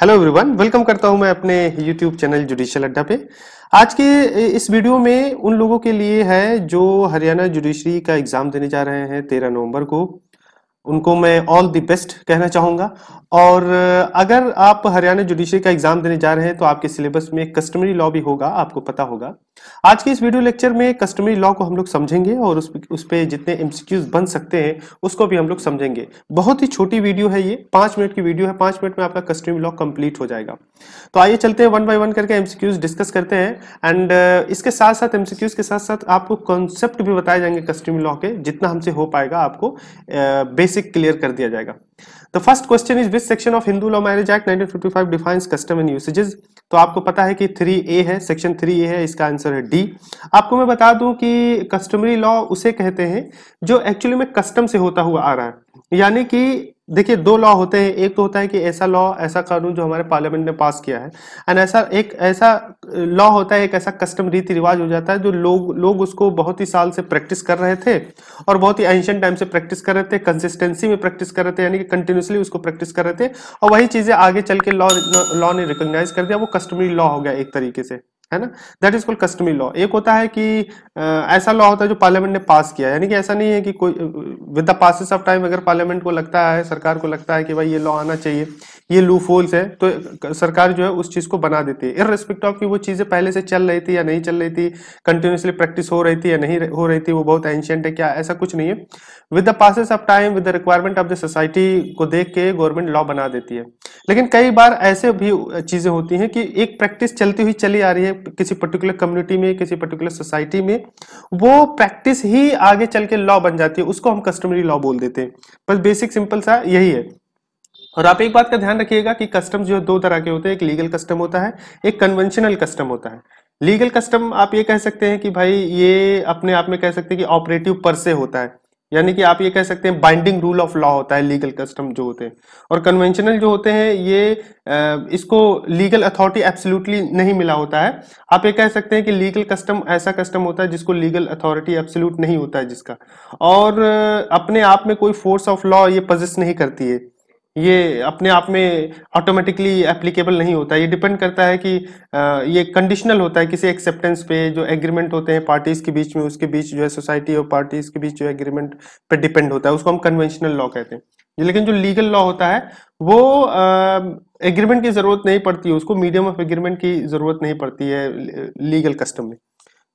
hello everyone welcome करता हूं मैं अपने यूट्यूब चैनल जुडिशियल अड्डा पे आज के इस वीडियो में उन लोगों के लिए है जो हरियाणा जुडिशरी का एग्ज़ाम देने जा रहे हैं तेरह नवंबर को उनको मैं ऑल द बेस्ट कहना चाहूँगा और अगर आप हरियाणा जुडिशरी का एग्ज़ाम देने जा रहे हैं तो आपके सिलेबस में कस्टमरी लॉ भी होगा आपको पता होगा आज के इस वीडियो लेक्चर में कस्टमरी लॉ को हम लोग समझेंगे और उस उस पर जितने एमसीक्यूज बन सकते हैं उसको भी हम लोग समझेंगे बहुत ही छोटी वीडियो है ये पांच मिनट की वीडियो है पांच मिनट में आपका कस्टमरी लॉ कंप्लीट हो जाएगा तो आइए चलते हैं वन बाय वन करके एमसीक्यूज डिस्कस करते हैं एंड इसके साथ साथ एमसीक्यूज के साथ साथ आपको कॉन्सेप्ट भी बताए जाएंगे कस्टमरी लॉ के जितना हमसे हो पाएगा आपको बेसिक क्लियर कर दिया जाएगा the first question is which section of Hindu law marriage act 1955 defines custom and usages तो आपको पता है कि थ्री ए है सेक्शन थ्री ए है इसका आंसर है डी आपको मैं बता दूं कि कस्टमरी लॉ उसे कहते हैं जो एक्चुअली में कस्टम से होता हुआ आ रहा है यानी कि देखिए दो लॉ होते हैं एक तो होता है कि ऐसा लॉ ऐसा कानून जो हमारे पार्लियामेंट ने पास किया है एंड ऐसा एक ऐसा लॉ होता है एक ऐसा कस्टम रीति रिवाज हो जाता है जो लोग लोग उसको बहुत ही साल से प्रैक्टिस कर रहे थे और बहुत ही एंशियंट टाइम से प्रैक्टिस कर रहे थे कंसिस्टेंसी में प्रैक्टिस कर रहे थे यानी कि कंटिन्यूसली उसको प्रैक्टिस कर रहे थे और वही चीज़ें आगे चल के लॉ लॉ ने रिकोगनाइज कर दिया वो कस्टमरी लॉ हो गया एक तरीके से है ना that is called customary law एक होता है कि ऐसा लॉ होता है जो पार्लियामेंट ने पास किया यानी कि ऐसा नहीं है कि कोई with the passes of time अगर पार्लियामेंट को लगता है सरकार को लगता है कि भाई ये लॉ आना चाहिए ये लू फोल्स है तो सरकार जो है उस चीज़ को बना देती है इरेस्पेक्ट ऑफ कि वो चीज़ें पहले से चल रही थी या नहीं चल रही थी कंटिन्यूसली प्रैक्टिस हो रही थी या नहीं हो रही थी वो बहुत एंशियंट है क्या ऐसा कुछ नहीं है with the passes of time with the requirement of the society को देख के गवर्नमेंट लॉ बना देती है लेकिन कई बार ऐसे भी चीज़ें होती हैं कि एक प्रैक्टिस चलती हुई चली आ रही है किसी पर्टिकुलर कम्युनिटी में किसी पर्टिकुलर सोसाइटी में वो प्रैक्टिस ही आगे चल के लॉ बन जाती है उसको हम कस्टमरी लॉ बोल देते हैं बस बेसिक सिंपल सा यही है और आप एक बात का ध्यान रखिएगा कि कस्टम जो दो तरह के होते हैं एक लीगल कस्टम होता है एक कन्वेंशनल कस्टम होता है लीगल कस्टम आप ये कह सकते हैं कि भाई ये अपने आप में कह सकते हैं कि ऑपरेटिव पर से होता है यानी कि आप ये कह सकते हैं बाइंडिंग रूल ऑफ लॉ होता है लीगल कस्टम जो होते हैं और कन्वेंशनल जो होते हैं ये इसको लीगल अथॉरिटी एब्सोल्युटली नहीं मिला होता है आप ये कह सकते हैं कि लीगल कस्टम ऐसा कस्टम होता है जिसको लीगल अथॉरिटी एब्सोल्यूट नहीं होता है जिसका और अपने आप में कोई फोर्स ऑफ लॉ ये पजिस्ट नहीं करती है ये अपने आप में ऑटोमेटिकली एप्लीकेबल नहीं होता ये डिपेंड करता है कि ये कंडीशनल होता है किसी एक्सेप्टेंस पे जो एग्रीमेंट होते हैं पार्टीज के बीच में उसके बीच जो है सोसाइटी और पार्टीज के बीच जो एग्रीमेंट पे डिपेंड होता है उसको हम कन्वेंशनल लॉ कहते हैं लेकिन जो लीगल लॉ होता है वो एग्रीमेंट की जरूरत नहीं पड़ती है उसको मीडियम ऑफ एग्रीमेंट की जरूरत नहीं पड़ती है लीगल कस्टम में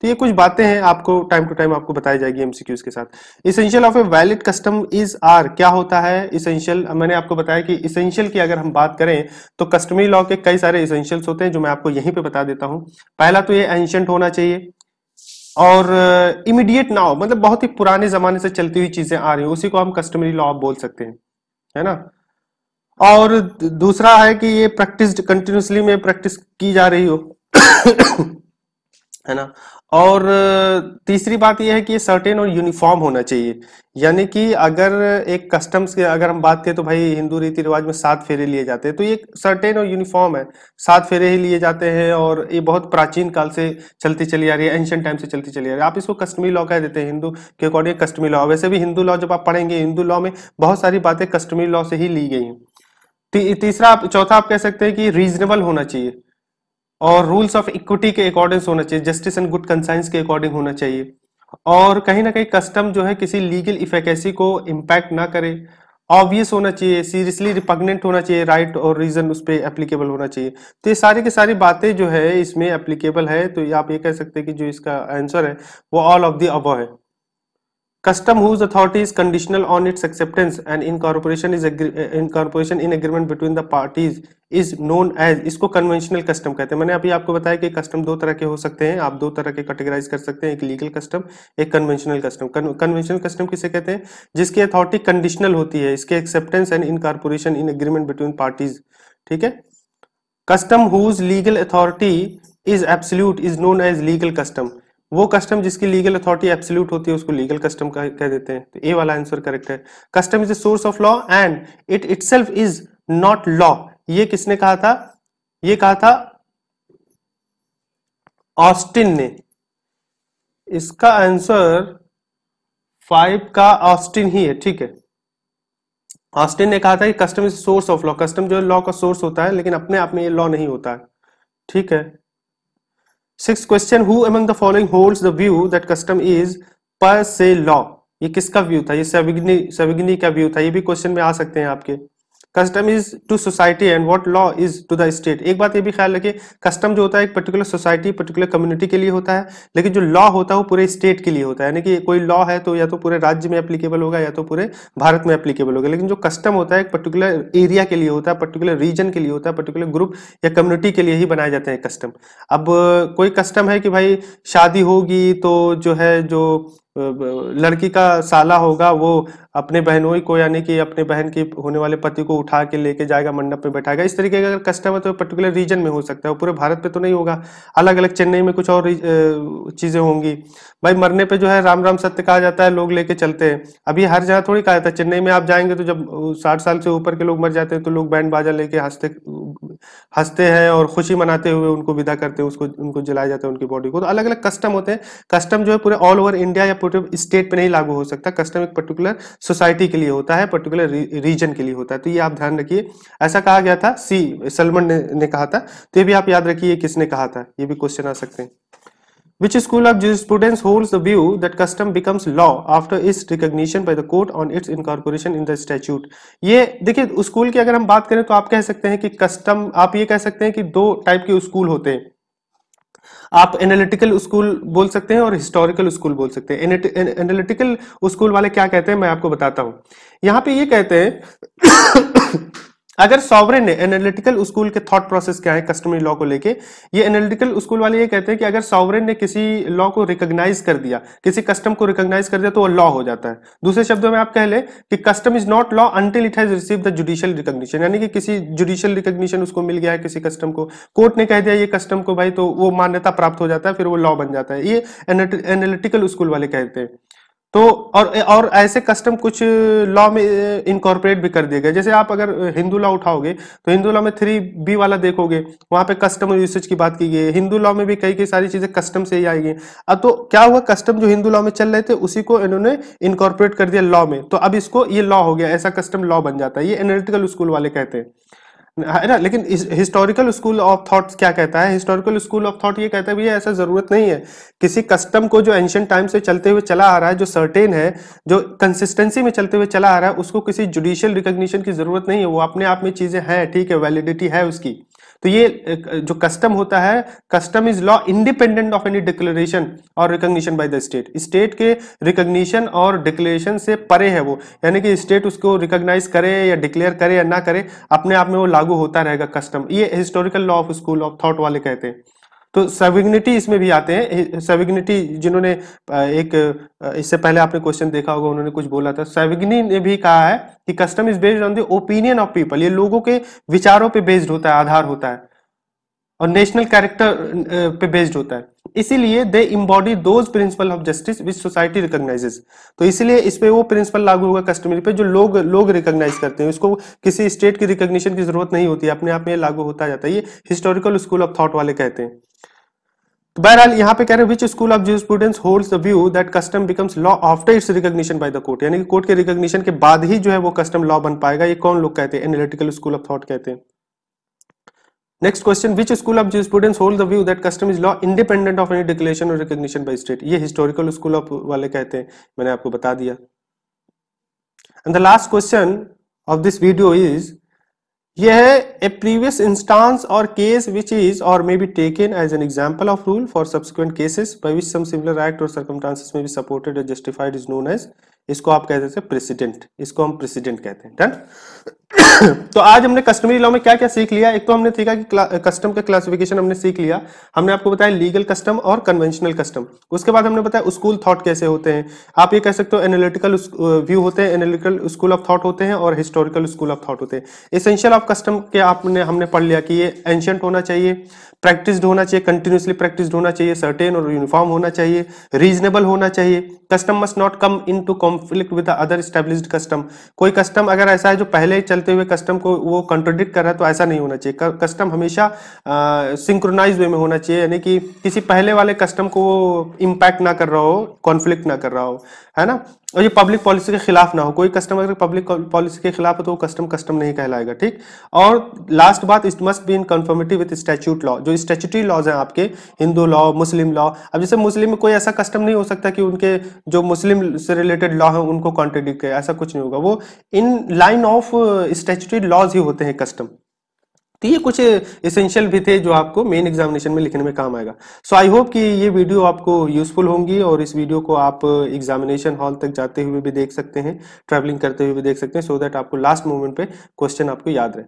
तो ये कुछ बातें हैं आपको टाइम टू टाइम आपको बताई जाएगी एमसीक्यूज के साथ essential of a valid custom is are क्या होता है इसेंशियल मैंने आपको बताया कि इसेंशियल की अगर हम बात करें तो कस्टमरी लॉ के कई सारे इसेंशियल्स होते हैं जो मैं आपको यहीं पे बता देता हूं पहला तो ये एंशंट होना चाहिए और इमीडिएट uh, नाउ मतलब बहुत ही पुराने जमाने से चलती हुई चीजें आ रही है उसी को हम कस्टमरी लॉ बोल सकते हैं है ना और दूसरा है कि ये प्रैक्टिस कंटिन्यूसली में प्रैक्टिस की जा रही हो है ना और तीसरी बात यह है कि सर्टेन और यूनिफॉर्म होना चाहिए यानी कि अगर एक कस्टम्स के अगर हम बात करें तो भाई हिंदू रीति रिवाज में सात फेरे लिए जाते हैं तो ये सर्टेन और यूनिफॉर्म है सात फेरे ही लिए जाते हैं और ये बहुत प्राचीन काल से चलती चली आ रही है एंशियंट टाइम से चलती चली आ रही है आप इसको कस्टमी लॉ कह देते हैं हिंदू के अकॉर्डिंग कस्टमी लॉ वैसे भी हिंदू लॉ जब आप पढ़ेंगे हिंदू लॉ में बहुत सारी बातें कस्टमी लॉ से ही ली गई हैं तीसरा आप चौथा आप कह सकते हैं कि रीजनेबल होना चाहिए और रूल्स ऑफ इक्विटी के अकॉर्डिंग होना चाहिए जस्टिस एंड गुड कंसाइंस के अकॉर्डिंग होना चाहिए और कहीं ना कहीं कस्टम जो है किसी लीगल इफेकेसी को इम्पैक्ट ना करे ऑब्वियस होना चाहिए सीरियसली रिपग्नेंट होना चाहिए राइट और रीजन उस पर एप्लीकेबल होना चाहिए तो ये सारी की सारी बातें जो है इसमें एप्लीकेबल है तो आप ये कह सकते हैं कि जो इसका आंसर है वो ऑल ऑफ दी अबो है custom whose authority is conditional on its acceptance and incorporation is eh, eh, incorporation in agreement between the parties is known as इसको conventional custom कहते हैं मैंने अभी आपको बताया कि custom दो तरह के हो सकते हैं आप दो तरह के कैटेगराइज कर सकते हैं एक लीगल कस्टम एक कन्वेंशनल कस्टम कन्वेंशनल कस्टम किसे कहते हैं जिसकी अथॉरिटी कंडीशनल होती है इसके acceptance and incorporation in agreement between parties ठीक है custom whose legal authority is absolute is known as legal custom वो कस्टम जिसकी लीगल अथॉरिटी एब्सोल्यूट होती है उसको लीगल कस्टम कह देते हैं तो ए वाला आंसर करेक्ट है custom is the source of law and it itself is not law ये किसने कहा था ये कहा था ऑस्टिन ने इसका आंसर फाइव का ऑस्टिन ही है ठीक है ऑस्टिन ने कहा था कि custom is source of law custom जो लॉ का सोर्स होता है लेकिन अपने आप में ये लॉ नहीं होता है ठीक है six question who among the following holds the view that custom is per se law ये किसका व्यू था ये सविग्नि सविग्नि का व्यू था ये भी क्वेश्चन में आ सकते हैं आपके custom is to society and what law is to the state एक बात ये भी ख्याल रखिए कस्टम जो होता है एक पर्टिकुलर सोसाइटी पर्टिकुलर कम्युनिटी के लिए होता है लेकिन जो लॉ होता है वो पूरे स्टेट के लिए होता है यानी कि कोई लॉ है तो या तो पूरे राज्य में एप्लीकेबल होगा या तो पूरे भारत में एप्लीकेबल होगा लेकिन जो कस्टम होता है एक पर्टिकुलर एरिया के लिए होता है पर्टिकुलर रीजन के लिए होता है पर्टिकुलर ग्रुप या कम्युनिटी के लिए ही बनाए जाते हैं कस्टम अब कोई कस्टम है कि भाई शादी होगी तो जो है जो लड़की का साला होगा वो अपने बहनोई को यानी कि अपने बहन की होने वाले पति को उठा के लेके जाएगा मंडप पे बैठाएगा इस तरीके का अगर कस्टम है तो पर्टिकुलर रीजन में हो सकता है पूरे भारत पे तो नहीं होगा अलग अलग चेन्नई में कुछ और चीज़ें होंगी भाई मरने पे जो है राम राम सत्य कहा जाता है लोग लेके चलते हैं अभी हर जगह थोड़ी कहा जाता है चेन्नई में आप जाएंगे तो जब साठ साल से ऊपर के लोग मर जाते हैं तो लोग बैंड बाजा लेके हंसते हंसते हैं और खुशी मनाते हुए उनको विदा करते हैं उसको उनको जलाया जाता है उनकी बॉडी को तो अलग अलग कस्टम होते हैं कस्टम जो है पूरे ऑल ओवर इंडिया या ट्रांसपोर्टेबल स्टेट पे नहीं लागू हो सकता कस्टम एक पर्टिकुलर सोसाइटी के लिए होता है पर्टिकुलर रीजन के लिए होता है तो ये आप ध्यान रखिए ऐसा कहा गया था सी सलमन ने, ने कहा था तो ये भी आप याद रखिए किसने कहा था ये भी क्वेश्चन आ सकते हैं which school of jurisprudence holds the view that custom becomes law after its recognition by the court on its incorporation in the statute ये देखिए स्कूल की अगर हम बात करें तो आप कह सकते हैं कि कस्टम आप ये कह सकते हैं कि दो टाइप के स्कूल होते हैं आप एनालिटिकल स्कूल बोल सकते हैं और हिस्टोरिकल स्कूल बोल सकते हैं एनालिटिकल स्कूल वाले क्या कहते हैं मैं आपको बताता हूं यहां पे ये कहते हैं अगर सॉवरेन ने एनालिटिकल स्कूल के थॉट प्रोसेस क्या है कस्टमरी लॉ को लेके ये एनालिटिकल स्कूल वाले ये कहते हैं कि अगर सॉवरेन ने किसी लॉ को रिकॉग्नाइज कर दिया किसी कस्टम को रिकॉग्नाइज कर दिया तो वो लॉ हो जाता है दूसरे शब्दों में आप कह ले कि custom is not law until it has receive the judicial recognition यानी कि किसी जुडिशियल रिकॉग्निशन उसको मिल गया है किसी कस्टम को कोर्ट ने कह दिया ये कस्टम को भाई तो वो मान्यता प्राप्त हो जाता है फिर वो लॉ बन जाता है ये एनालिटिकल स्कूल वाले कहते हैं तो और और ऐसे कस्टम कुछ लॉ में इनकॉर्पोरेट भी कर दिया गया जैसे आप अगर हिंदू लॉ उठाओगे तो हिंदू लॉ में थ्री बी वाला देखोगे वहां पे कस्टम यूसेज की बात की गई है हिंदू लॉ में भी कई कई सारी चीजें कस्टम से ही आएगी अब तो क्या हुआ कस्टम जो हिंदू लॉ में चल रहे थे उसी को इन्होंने इनकॉर्पोरेट कर दिया लॉ में तो अब इसको ये लॉ हो गया ऐसा कस्टम लॉ बन जाता है ये एनालिटिकल स्कूल वाले कहते हैं है ना लेकिन हिस्टोरिकल स्कूल ऑफ थॉट क्या कहता है हिस्टोरिकल स्कूल ऑफ थॉट ये कहता है भैया ऐसा जरूरत नहीं है किसी कस्टम को जो एंशियंट टाइम से चलते हुए चला आ रहा है जो सर्टेन है जो कंसिस्टेंसी में चलते हुए चला आ रहा है उसको किसी जुडिशियल रिकग्निशन की जरूरत नहीं है वो अपने आप में चीजें हैं ठीक है वैलिडिटी है उसकी तो ये जो कस्टम होता है custom is law independent of any declaration और recognition by the state state के रिकॉग्निशन और डिक्लेरेशन से परे है वो यानी कि स्टेट उसको रिकॉग्नाइज करे या डिक्लेयर करे या ना करे अपने आप में वो लागू होता रहेगा कस्टम ये historical law of school of thought वाले कहते हैं तो सविग्निटी इसमें भी आते हैं सविग्निटी जिन्होंने एक इससे पहले आपने क्वेश्चन देखा होगा उन्होंने कुछ बोला था सविग्नि ने भी कहा है कि custom is based on the opinion of people ये लोगों के विचारों पे बेस्ड होता है आधार होता है और नेशनल कैरेक्टर पे बेस्ड होता है इसीलिए they embody those principle of justice which society recognises तो इसलिए इस पे वो प्रिंसिपल लागू होगा कस्टमरी पे जो लोग लोग रिकॉग्नाइज करते हैं इसको किसी स्टेट की रिकॉग्निशन की जरूरत नहीं होती अपने आप में लागू होता जाता है ये हिस्टोरिकल स्कूल ऑफ थॉट वाले कहते हैं बहरहाल यहाँ पे कह रहे हैं which school of Jews students holds the view that custom becomes law after its recognition by the court यानी कि कोर्ट के रिकग्निशन के बाद ही जो है वो कस्टम लॉ बन पाएगा ये कौन लोग कहते हैं एनालिटिकल स्कूल ऑफ थॉट कहते हैं next question which school of Jews students hold the view that custom is law independent of any declaration और रिकग्निशन बाय स्टेट ये हिस्टोरिकल स्कूल ऑफ वाले कहते हैं मैंने आपको बता दिया and the last question of this video is Here, a previous instance or case which is or may be taken as an example of rule for subsequent cases by which some similar act or circumstances may be supported or justified is known as इसको आप कहते हैं president इसको हम president कहते हैं done तो आज हमने कस्टमरी लॉ में क्या क्या सीख लिया एक तो हमने सीखा कि कस्टम का क्लासिफिकेशन हमने सीख लिया हमने आपको बताया लीगल कस्टम और कन्वेंशनल कस्टम उसके बाद हमने बताया स्कूल थॉट कैसे होते हैं आप ये कह सकते हो एनालिटिकल व्यू होते हैं एनालिटिकल स्कूल ऑफ थॉट होते हैं और हिस्टोरिकल स्कूल ऑफ थॉट होते हैं एसेंशियल ऑफ कस्टम के आपने हमने पढ़ लिया कि ये एंशियंट होना चाहिए प्रैक्टिस्ड होना चाहिए कंटिन्यूसली प्रैक्टिस्ड होना चाहिए सर्टेन और यूनिफॉर्म होना चाहिए रीजनेबल होना चाहिए custom must not come into conflict with other establish custom कोई कस्टम अगर ऐसा है जो पहले चलते हुए कस्टम को वो कंट्रोडिक्ट कर रहा है तो ऐसा नहीं होना चाहिए कस्टम हमेशा सिंक्रोनाइज वे में होना चाहिए यानी कि किसी पहले वाले कस्टम को वो इम्पैक्ट ना कर रहा हो कॉन्फ्लिक्ट ना कर रहा हो है ना और ये पब्लिक पॉलिसी के खिलाफ ना हो कोई कस्टम अगर पब्लिक पॉलिसी के खिलाफ हो तो वो कस्टम कस्टम नहीं कहलाएगा ठीक और लास्ट बात it must be in conformity with statute law जो स्टैच्यूटरी लॉज हैं आपके हिंदू लॉ मुस्लिम लॉ अब जैसे मुस्लिम में कोई ऐसा कस्टम नहीं हो सकता कि उनके जो मुस्लिम से रिलेटेड लॉ है उनको कॉन्ट्रेडिक्ट ऐसा कुछ नहीं होगा वो in line of statutory laws ही होते हैं कस्टम तो ये कुछ एसेंशियल भी थे जो आपको मेन एग्जामिनेशन में लिखने में काम आएगा सो आई होप कि ये वीडियो आपको यूजफुल होंगी और इस वीडियो को आप एग्जामिनेशन हॉल तक जाते हुए भी देख सकते हैं ट्रैवलिंग करते हुए भी देख सकते हैं सो so दैट आपको लास्ट मोमेंट पे क्वेश्चन आपको याद रहे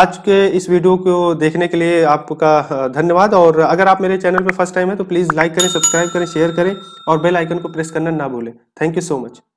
आज के इस वीडियो को देखने के लिए आपका धन्यवाद और अगर आप मेरे चैनल पर फर्स्ट टाइम है तो प्लीज़ लाइक करें सब्सक्राइब करें शेयर करें और बेल आइकन को प्रेस करना ना भूलें थैंक यू सो मच